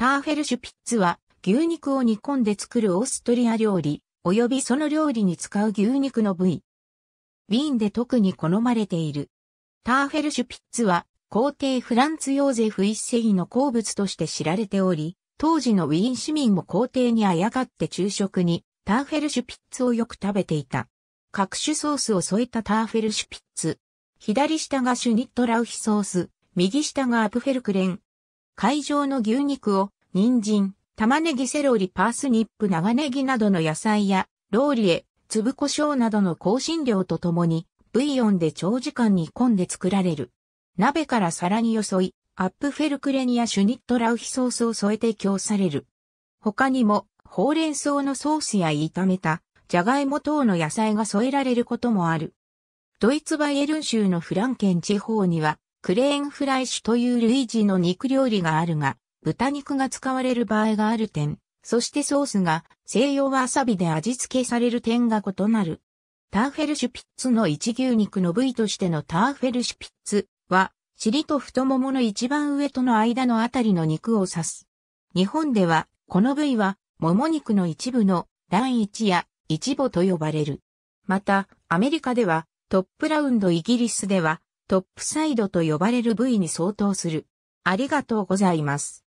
ターフェルシュピッツは牛肉を煮込んで作るオーストリア料理、及びその料理に使う牛肉の部位。ウィーンで特に好まれている。ターフェルシュピッツは皇帝フランツヨーゼフ一世の好物として知られており、当時のウィーン市民も皇帝にあやかって昼食にターフェルシュピッツをよく食べていた。各種ソースを添えたターフェルシュピッツ。左下がシュニットラウヒソース、右下がアプフェルクレン、会場の牛肉を、人参、玉ねぎセロリパースニップ長ネギなどの野菜や、ローリエ、粒胡椒などの香辛料とともに、ブイヨンで長時間煮込んで作られる。鍋から皿によそい、アップフェルクレニアシュニットラウヒソースを添えて供される。他にも、ほうれん草のソースや炒めた、じゃがいも等の野菜が添えられることもある。ドイツバイエルン州のフランケン地方には、クレーンフライシュという類似の肉料理があるが、豚肉が使われる場合がある点、そしてソースが西洋わさびで味付けされる点が異なる。ターフェルシュピッツの一牛肉の部位としてのターフェルシュピッツは、尻と太ももの一番上との間のあたりの肉を指す。日本では、この部位は、もも肉の一部の卵一や一母と呼ばれる。また、アメリカでは、トップラウンドイギリスでは、トップサイドと呼ばれる部位に相当する。ありがとうございます。